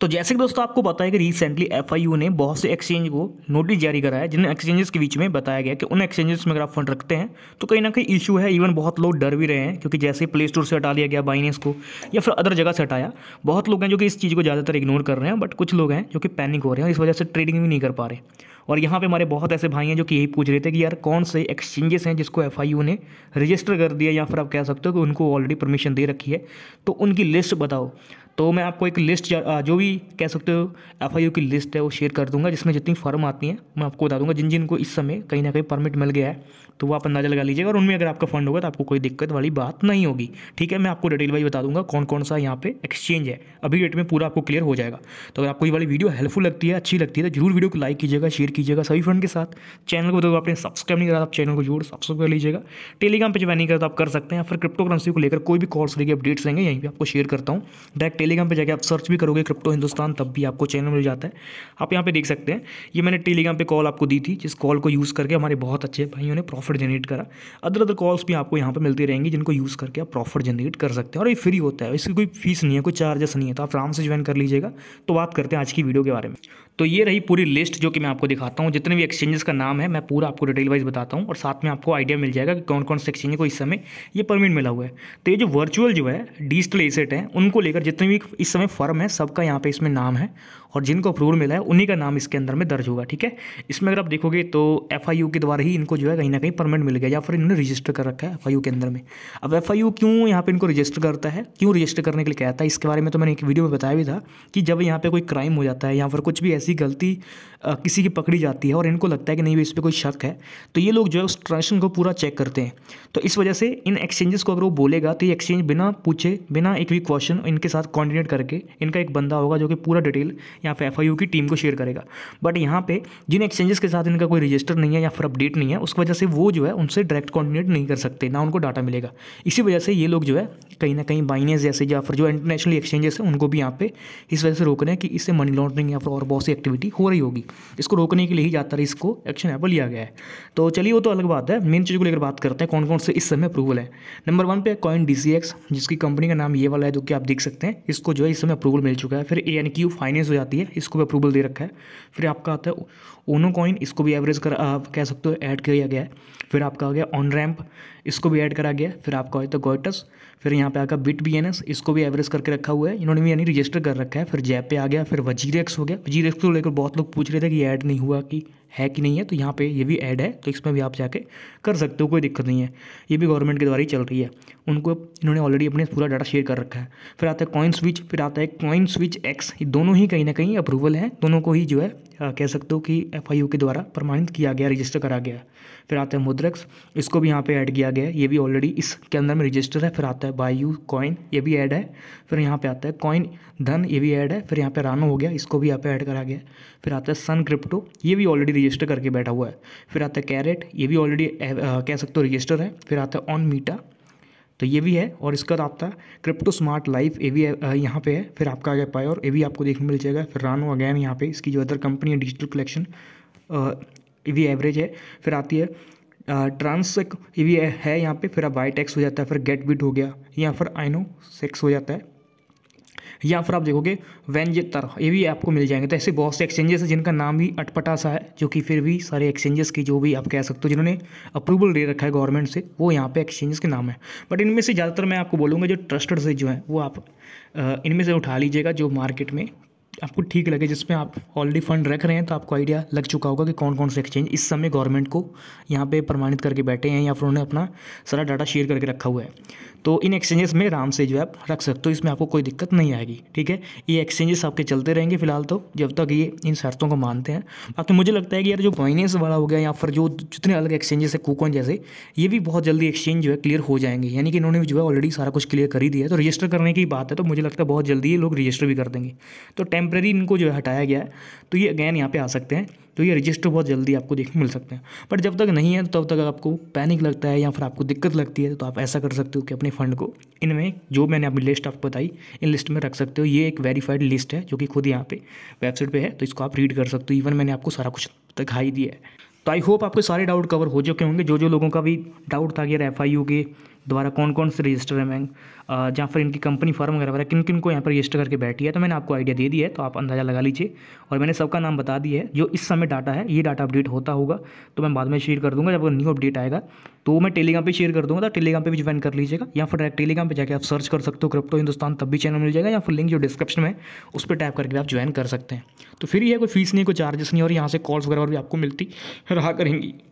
तो जैसे कि दोस्तों आपको बताया कि रिसेंटली एफ ने बहुत से एक्सचेंज को नोटिस जारी कराया है जिन एक्सचेंजेस के बीच में बताया गया कि उन एक्सचेंजेस में अगर आप फंड रखते हैं तो कहीं ना कहीं इशू है इवन बहुत लोग डर भी रहे हैं क्योंकि जैसे प्ले स्टोर से हटा लिया गया बाइनेस को या फिर अदर जगह से हटाया बहुत लोग हैं जो कि इस चीज़ को ज़्यादातर इग्नोर कर रहे हैं बट कुछ लोग हैं जो कि पैनिक हो रहे हैं इस वजह से ट्रेडिंग भी नहीं कर पा रहे और यहाँ पर हमारे बहुत ऐसे भाई हैं जो कि यही पूछ रहे थे कि यार कौन से एक्सचेंजेस हैं जिसको एफ ने रजिस्टर कर दिया या फिर आप कह सकते हो कि उनको ऑलरेडी परमिशन दे रखी है तो उनकी लिस्ट बताओ तो मैं आपको एक लिस्ट जो भी कह सकते हो एफ की लिस्ट है वो शेयर कर दूंगा जिसमें जितनी फर्म आती हैं मैं आपको बता दूंगा जिन जिनको इस समय कहीं ना कहीं परमिट मिल गया है तो वो आप अंदाजा लगा लीजिएगा और उनमें अगर आपका फंड होगा तो आपको कोई दिक्कत वाली बात नहीं होगी ठीक है मैं आपको डिटेल वाइज बता दूंगा कौन कौन सा यहाँ पे एक्सचेंज है अभी डेट में पूरा आपको क्लियर हो जाएगा तो अगर आपको ये वाली वीडियो हेल्पफुल लगती है अच्छी लगती है तो जरूर वीडियो को लाइक कीजिएगा शेयर कीजिएगा सभी फ्रेंड के साथ चैनल को तो आपने सब्सक्राइब नहीं करा आप चैनल को जरूर सब्सक्राइब कर लीजिएगा टेलीग्राम पर जब नहीं करा तो आप कर सकते हैं फिर क्रिप्टो करेंसी को लेकर कोई भी कॉल्स लेकर अपडेट्स रहेंगे यहीं पर आपको शेयर करता हूँ डायरेक्ट टेलीग्राम पे जाके आप सर्च भी करोगे क्रिप्टो हिंदुस्तान तब भी आपको चैनल मिल जाता है आप यहाँ पे देख सकते हैं ये मैंने टेलीग्राम पे कॉल आपको दी थी जिस कॉल को यूज़ करके हमारे बहुत अच्छे भाइयों ने प्रॉफिट जनरेट करा अदर अदर कॉल्स भी आपको यहाँ पर मिलती रहेंगी जिनको यूज़ करके आप प्रॉफिट जनरेट कर सकते हैं और ये फ्री होता है इसकी कोई फीस नहीं है कोई चार्जेस नहीं है तो आप आराम से ज्वाइन कर लीजिएगा तो बात करते हैं आज की वीडियो के बारे में तो ये रही पूरी लिस्ट जो कि मैं आपको दिखाता हूँ जितने भी एक्सचेंजेस का नाम है मैं पूरा आपको डिटेल वाइज बताता हूँ और साथ में आपको आइडिया मिल जाएगा कि कौन कौन से एक्सचेंज को इस समय ये परमिट मिला हुआ है तो ये जो वर्चुअल जो है डिजिटल एसेट है उनको लेकर जितने भी इस समय फर्म है सबका यहाँ पे इसमें नाम है और जिनको अप्रूवल मिला है उन्हीं का नाम इसके अंदर में दर्ज होगा ठीक है इसमें अगर आप देखोगे तो एफ के द्वारा ही इनको जो है कहीं ना कहीं परमिट मिल गया या फिर इन्होंने रजिस्टर कर रखा है एफ के अंदर में अब एफ क्यों यहाँ पर इनको रजिस्टर करता है क्यों रजिस्टर करने के लिए कहता है इसके बारे में तो मैंने एक वीडियो में बताया भी था कि जब यहाँ पर कोई क्राइम हो जाता है या फिर कुछ भी ऐसी गलती किसी की पकड़ी जाती है और इनको लगता है कि नहीं इस पर कोई शक है तो ये लोग जो है उस ट्रांजेक्शन को पूरा चेक करते हैं तो इस वजह से इन एक्सचेंजेस को अगर वो बोलेगा तो ये एक्सचेंज बिना पूछे बिना एक भी क्वेश्चन इनके साथ कॉर्डिनेट करके इनका एक बंदा होगा जो कि पूरा डिटेल या फिर एफ की टीम को शेयर करेगा बट यहाँ पे जिन एक्सचेंजेस के साथ इनका कोई रजिस्टर नहीं है या फिर अपडेट नहीं है उसकी वजह से वो जो है उनसे डायरेक्ट कॉन्टिनेट नहीं कर सकते ना उनको डाटा मिलेगा इसी वजह से ये लोग जो है कहीं ना कहीं बाइनेंस जैसे या फिर जो इंटरनेशनल एक्सचेंजेस हैं उनको भी यहाँ पे इस वजह से रोक रहे हैं कि इससे मनी लॉन्ड्रिंग या फिर और बहुत सी एक्टिविटी हो रही होगी इसको रोकने के लिए ही ज़्यादातर इसको एक्शन यहाँ पर लिया गया है तो चलिए वो तो अलग बात है मेन चीज़ को लेकर बात करते हैं कौन कौन से इस समय अप्रूवल है नंबर वन पे कॉइन डी जिसकी कंपनी का नाम ये वाला है जो कि आप देख सकते हैं इसको जो है इस समय अप्रूवल मिल चुका है फिर ए एन फाइनेंस हो जाती है इसको भी अप्रूवल दे रखा है फिर आपका आता है ओनो कॉइन इसको भी एवरेज कर आप कह सकते हो ऐड किया गया है फिर आपका आ गया ऑन रैम्प इसको भी ऐड करा गया फिर आपका आता है गोइटस फिर यहाँ यहाँ पे आकर बिट बी एन एस इसको भी एवरेज करके रखा हुआ है इन्होंने भी यानी रजिस्टर कर रखा है फिर जैप पे आ गया फिर वजीरेक्स हो गया वजीरेक्स को लेकर बहुत लोग पूछ रहे थे कि ऐड नहीं हुआ कि है कि नहीं है तो यहाँ पे ये भी ऐड है तो इसमें भी आप जाके कर सकते हो कोई दिक्कत नहीं है ये भी गवर्नमेंट के द्वारा ही चल रही है उनको इन्होंने ऑलरेडी अपने पूरा डाटा शेयर कर रखा है फिर आता है कॉइन स्विच फिर आता है कॉइन स्विच एक्स ये दोनों ही कहीं ना कहीं अप्रूवल है दोनों को ही जो है आ, कह सकते हो कि एफ के द्वारा प्रमाणित किया गया रजिस्टर करा गया फिर आता है मुद्रक्स इसको भी यहाँ पर ऐड किया गया ये भी ऑलरेडी इसके अंदर में रजिस्टर है फिर आता है बायू कॉइन ये भी ऐड है फिर यहाँ पर आता है कॉइन धन ये भी ऐड है फिर यहाँ पर रानो हो गया इसको भी यहाँ पर ऐड करा गया फिर आता है सन क्रिप्टो ये भी ऑलरेडी रजिस्टर करके बैठा हुआ है फिर आता है कैरेट ये भी ऑलरेडी कह सकते हो रजिस्टर है फिर आता है ऑन मीटा तो ये भी है और इसका आपका क्रिप्टो स्मार्ट लाइफ ये भी यहाँ पे है फिर आपका आ गया और ये भी आपको देखने मिल जाएगा फिर रानो अगैन यहाँ पे इसकी जो अदर कंपनी है डिजिटल कलेक्शन ये भी एवरेज है फिर आती है ट्रांस ये भी है यहाँ पे फिर अब वाई टैक्स हो जाता है फिर गेट बिट हो गया या फिर आइनो सेक्स हो जाता है या फिर आप देखोगे वेंजेतर ये भी आपको मिल जाएंगे तो ऐसे बहुत से एक्सचेंजेस हैं जिनका नाम भी अटपटा सा है जो कि फिर भी सारे एक्सचेंजेस की जो भी आप कह सकते हो जिन्होंने अप्रूवल दे रखा है गवर्नमेंट से वो यहाँ पे एक्सचेंजेस के नाम है बट इनमें से ज़्यादातर मैं आपको बोलूँगा जो ट्रस्टेड से जो है वो आप इनमें से उठा लीजिएगा जो मार्केट में आपको ठीक लगे जिसमें आप ऑलरेडी फंड रख रहे हैं तो आपको आइडिया लग चुका होगा कि कौन कौन से एक्सचेंज इस समय गवर्नमेंट को यहाँ पे प्रमाणित करके बैठे हैं या फिर उन्होंने अपना सारा डाटा शेयर करके रखा हुआ है तो इन एक्सचेंजेस में आराम से जो है आप रख सकते हो इसमें आपको कोई दिक्कत नहीं आएगी ठीक है ये एक्सचेंजेस आपके चलते रहेंगे फिलहाल तो जब तक ये इन शर्तों को मानते हैं बाकी मुझे लगता है कि यार जो फाइनेंस वाला हो गया या फिर जो जितने अलग एक्सचेंजेस है कूकॉन जैसे ये भी बहुत जल्दी एक्सचेंज जो है क्लियर हो जाएंगे यानी कि इन्होंने जो है ऑलरेडी सारा कुछ क्लियर कर ही दिया है तो रजिस्टर करने की बात है तो मुझे लगता है बहुत जल्दी ये लोग रजिस्टर भी कर देंगे तो टेम्प टेम्प्रेरी इनको जो है हटाया गया है तो ये अगेन यहाँ पे आ सकते हैं तो ये रजिस्टर बहुत जल्दी आपको देखने मिल सकते हैं बट जब तक नहीं है तब तो तक आपको पैनिक लगता है या फिर आपको दिक्कत लगती है तो आप ऐसा कर सकते हो कि अपने फंड को इनमें जो मैंने अपनी लिस्ट आपको बताई इन लिस्ट में रख सकते हो ये एक वेरीफाइड लिस्ट है जो कि खुद यहाँ पे वेबसाइट पर है तो इसको आप रीड कर सकते हो इवन मैंने आपको सारा कुछ दिखाई दिया है तो आई होप आपके सारे डाउट कवर हो चुके होंगे जो जो लोगों का भी डाउट था कि यार एफ आई यू के द्वारा कौन कौन से रजिस्टर है मैं जहाँ पर इनकी कंपनी फॉर्म वगैरह वगैरह किन किन को यहाँ पर रजिस्टर करके बैठी है तो मैंने आपको आइडिया दे दिया है तो आप अंदाज़ा लगा लीजिए और मैंने सबका नाम बता दिया है जो इस समय डाटा है ये डाटा अपडेट होता होगा तो मैं बाद में शेयर कर दूँगा जब न्यू अपडेट आएगा तो मैं टेलीग्राम पर शेयर कर दूँगा तो टेलीग्राम पर भी ज्वाइन कर लीजिएगा या फिर डायरेक्ट टेलीग्राम पर जाकर आप सर्च कर सकते हो क्रिप्टो हिंदुस्तान तब भी चैनल मिल जाएगा या फिर लिंक जो डिस्क्रिप्शन में उस पर टाइप करके आप ज्वाइन कर सकते हैं तो फिर यह कोई फीस नहीं कोई चार्जेस नहीं और यहाँ से कॉल्स वगैरह भी आपको मिलती रहा करेंगी